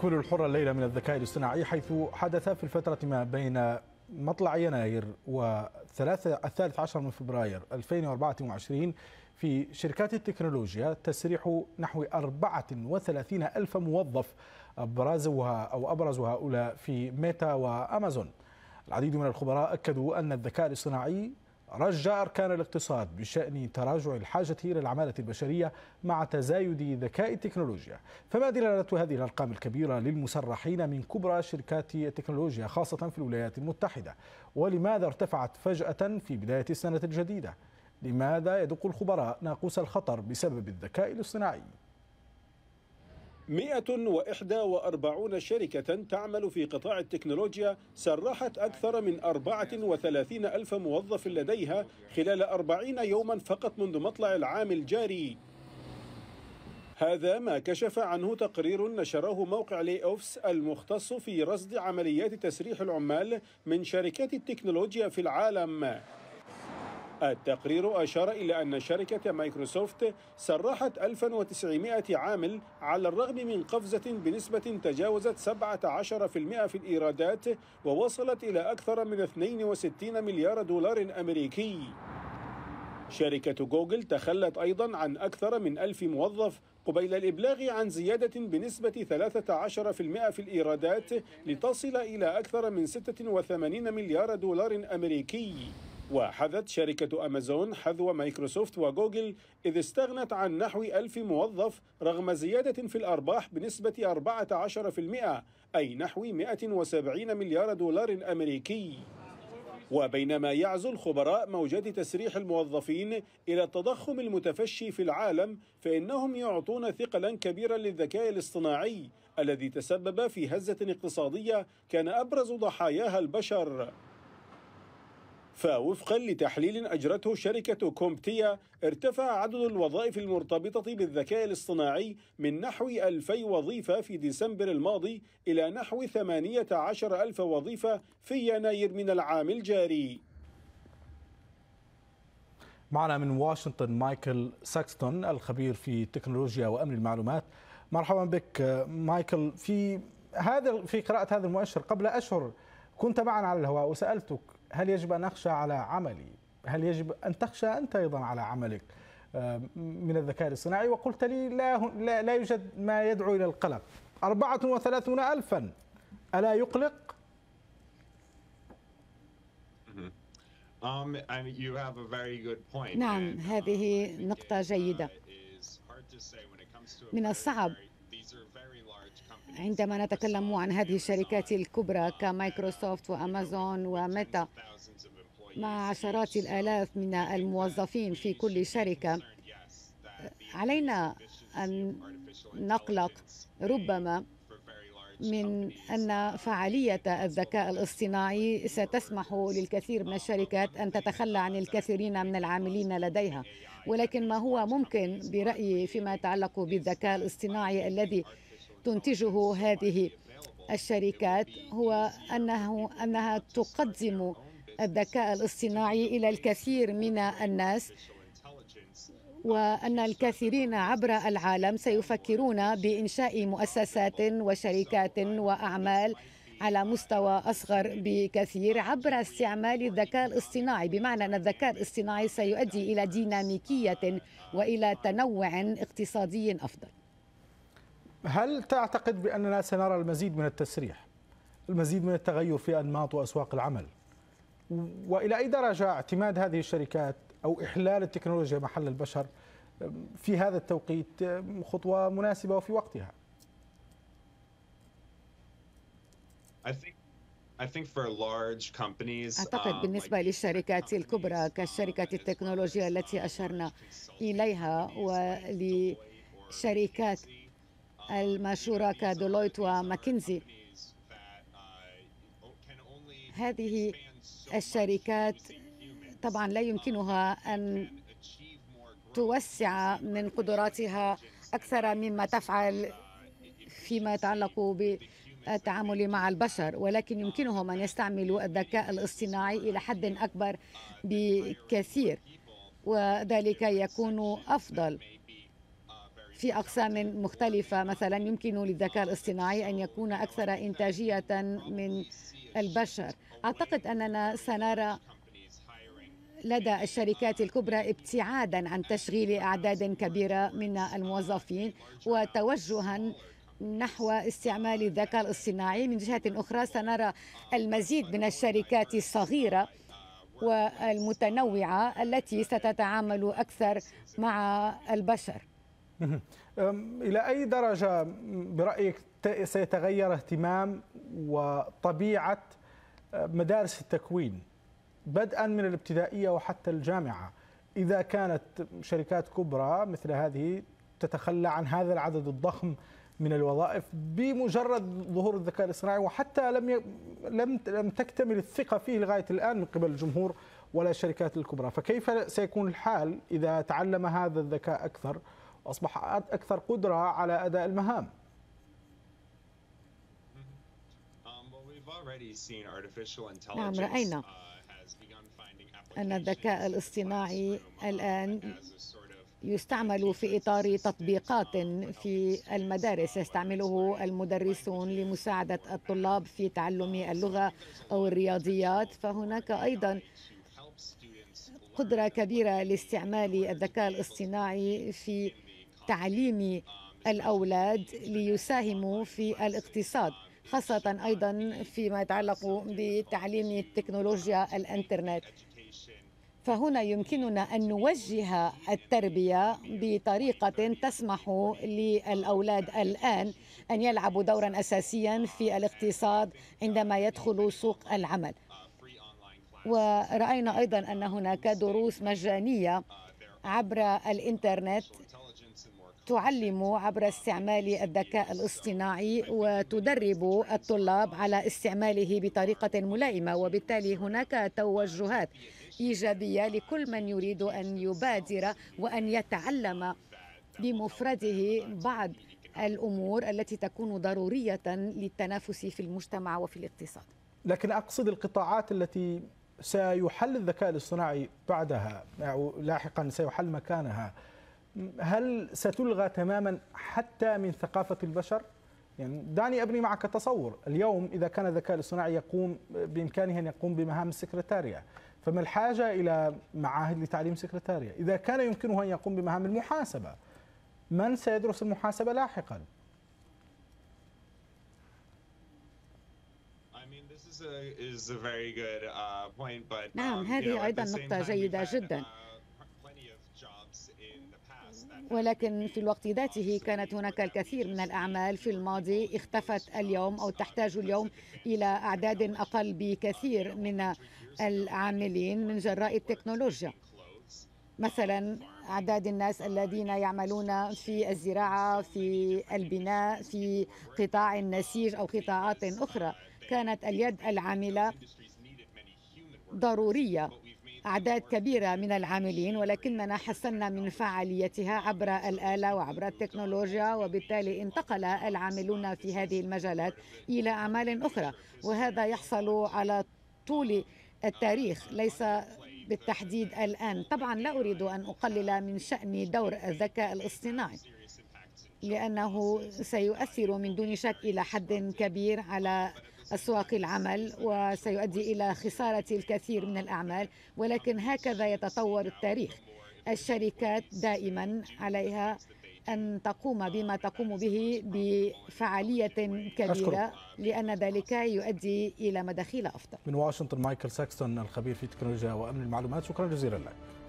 كل الحرة الليلة من الذكاء الاصطناعي حيث حدث في الفترة ما بين مطلع يناير وثلاثة الثالث عشر من فبراير 2024 في شركات التكنولوجيا تسريح نحو 34 ألف موظف أبرزها أو أبرز هؤلاء في ميتا وأمازون العديد من الخبراء أكدوا أن الذكاء الاصطناعي رجع أركان الاقتصاد بشأن تراجع الحاجة إلى العمالة البشرية مع تزايد ذكاء التكنولوجيا فما دلالة هذه الأرقام الكبيرة للمسرحين من كبرى شركات التكنولوجيا خاصة في الولايات المتحدة ولماذا ارتفعت فجأة في بداية السنة الجديدة لماذا يدق الخبراء ناقوس الخطر بسبب الذكاء الاصطناعي 141 شركة تعمل في قطاع التكنولوجيا سرحت أكثر من 34 ألف موظف لديها خلال 40 يوما فقط منذ مطلع العام الجاري هذا ما كشف عنه تقرير نشره موقع لي أوفس المختص في رصد عمليات تسريح العمال من شركات التكنولوجيا في العالم التقرير أشار إلى أن شركة مايكروسوفت سرحت 1900 عامل على الرغم من قفزة بنسبة تجاوزت 17% في الإيرادات ووصلت إلى أكثر من 62 مليار دولار أمريكي شركة جوجل تخلت أيضا عن أكثر من ألف موظف قبيل الإبلاغ عن زيادة بنسبة 13% في الإيرادات لتصل إلى أكثر من 86 مليار دولار أمريكي وحذت شركة أمازون حذو مايكروسوفت وجوجل إذ استغنت عن نحو ألف موظف رغم زيادة في الأرباح بنسبة 14% أي نحو 170 مليار دولار أمريكي وبينما يعزو الخبراء موجات تسريح الموظفين إلى التضخم المتفشي في العالم فإنهم يعطون ثقلا كبيرا للذكاء الاصطناعي الذي تسبب في هزة اقتصادية كان أبرز ضحاياها البشر فوفقا لتحليل أجرته شركة كومبتيا ارتفع عدد الوظائف المرتبطة بالذكاء الاصطناعي من نحو 2000 وظيفة في ديسمبر الماضي إلى نحو 18 ألف وظيفة في يناير من العام الجاري معنا من واشنطن مايكل ساكستون الخبير في تكنولوجيا وأمن المعلومات مرحبا بك مايكل في هذا في قراءة هذا المؤشر قبل أشهر كنت معنا على الهواء وسألتك هل يجب أن أخشى على عملي هل يجب أن تخشى أنت أيضا على عملك آه، من الذكاء الاصطناعي وقلت لي لا, لا, لا يوجد ما يدعو إلى القلق وثلاثون ألفا ألا يقلق؟ نعم هذه نقطة جيدة من الصعب عندما نتكلم عن هذه الشركات الكبرى كمايكروسوفت وامازون وميتا مع عشرات الالاف من الموظفين في كل شركه آه، علينا ان نقلق ربما من ان فعاليه الذكاء الاصطناعي ستسمح للكثير من الشركات ان تتخلى عن الكثيرين من العاملين لديها ولكن ما هو ممكن برأيي فيما يتعلق بالذكاء الاصطناعي الذي تنتجه هذه الشركات هو أنه أنها تقدم الذكاء الاصطناعي إلى الكثير من الناس وأن الكثيرين عبر العالم سيفكرون بإنشاء مؤسسات وشركات وأعمال على مستوى أصغر بكثير عبر استعمال الذكاء الاصطناعي بمعنى أن الذكاء الاصطناعي سيؤدي إلى ديناميكية وإلى تنوع اقتصادي أفضل هل تعتقد بأننا سنرى المزيد من التسريح المزيد من التغير في أنماط وأسواق العمل وإلى أي درجة اعتماد هذه الشركات أو إحلال التكنولوجيا محل البشر في هذا التوقيت خطوة مناسبة وفي وقتها أعتقد um, بالنسبة للشركات الكبرى كشركة um, التكنولوجيا التي أشرنا إليها ولشركات um, المشهورة كدولويت وماكنزي uh, هذه الشركات طبعا لا يمكنها أن توسع من قدراتها أكثر مما تفعل uh, فيما يتعلق ب التعامل مع البشر ولكن يمكنهم أن يستعملوا الذكاء الاصطناعي إلى حد أكبر بكثير وذلك يكون أفضل في أقسام مختلفة مثلا يمكن للذكاء الاصطناعي أن يكون أكثر إنتاجية من البشر أعتقد أننا سنرى لدى الشركات الكبرى ابتعادا عن تشغيل أعداد كبيرة من الموظفين وتوجها نحو استعمال الذكاء الاصطناعي من جهة أخرى سنرى المزيد من الشركات الصغيرة والمتنوعة التي ستتعامل أكثر مع البشر إلى أي درجة برأيك سيتغير اهتمام وطبيعة مدارس التكوين بدءا من الابتدائية وحتى الجامعة إذا كانت شركات كبرى مثل هذه تتخلى عن هذا العدد الضخم من الوظائف بمجرد ظهور الذكاء الاصطناعي وحتى لم ي... لم لم تكتمل الثقه فيه لغايه الان من قبل الجمهور ولا الشركات الكبرى، فكيف سيكون الحال اذا تعلم هذا الذكاء اكثر واصبح اكثر قدره على اداء المهام؟ um, نعم رأينا uh, أن الذكاء الاصطناعي uh, الآن يستعمل في إطار تطبيقات في المدارس يستعمله المدرسون لمساعدة الطلاب في تعلم اللغة أو الرياضيات فهناك أيضا قدرة كبيرة لاستعمال الذكاء الاصطناعي في تعليم الأولاد ليساهموا في الاقتصاد خاصة أيضا فيما يتعلق بتعليم التكنولوجيا الإنترنت فهنا يمكننا أن نوجه التربية بطريقة تسمح للأولاد الآن أن يلعبوا دورا أساسيا في الاقتصاد عندما يدخلوا سوق العمل ورأينا أيضا أن هناك دروس مجانية عبر الإنترنت تعلم عبر استعمال الذكاء الاصطناعي وتدرب الطلاب على استعماله بطريقة ملائمة وبالتالي هناك توجهات إيجابية لكل من يريد أن يبادر وأن يتعلم بمفرده بعض الأمور التي تكون ضرورية للتنافس في المجتمع وفي الاقتصاد لكن أقصد القطاعات التي سيحل الذكاء الاصطناعي بعدها أو لاحقا سيحل مكانها هل ستلغى تماما حتى من ثقافة البشر؟ يعني دعني أبني معك تصور اليوم إذا كان الذكاء الاصطناعي يقوم بإمكانه أن يقوم بمهام السكرتارية فما الحاجة إلى معاهد لتعليم سكرتارية إذا كان يمكنه أن يقوم بمهام المحاسبة من سيدرس المحاسبة لاحقا؟ نعم هذه أيضا نقطة جيدة جدا uh, ولكن في الوقت ذاته كانت هناك الكثير من الأعمال في الماضي اختفت اليوم أو تحتاج اليوم إلى أعداد أقل بكثير من العاملين من جراء التكنولوجيا مثلا أعداد الناس الذين يعملون في الزراعة في البناء في قطاع النسيج أو قطاعات أخرى كانت اليد العاملة ضرورية أعداد كبيرة من العاملين ولكننا حسنا من فعاليتها عبر الآلة وعبر التكنولوجيا وبالتالي انتقل العاملون في هذه المجالات إلى أعمال أخرى وهذا يحصل على طول التاريخ ليس بالتحديد الآن طبعا لا أريد أن أقلل من شأن دور الذكاء الاصطناعي لأنه سيؤثر من دون شك إلى حد كبير على أسواق العمل وسيؤدي إلى خسارة الكثير من الأعمال ولكن هكذا يتطور التاريخ الشركات دائما عليها أن تقوم بما تقوم به بفعالية كبيرة أشكرك. لأن ذلك يؤدي إلى مداخيل أفضل من واشنطن مايكل ساكستون الخبير في تكنولوجيا وأمن المعلومات شكرا جزيلا لك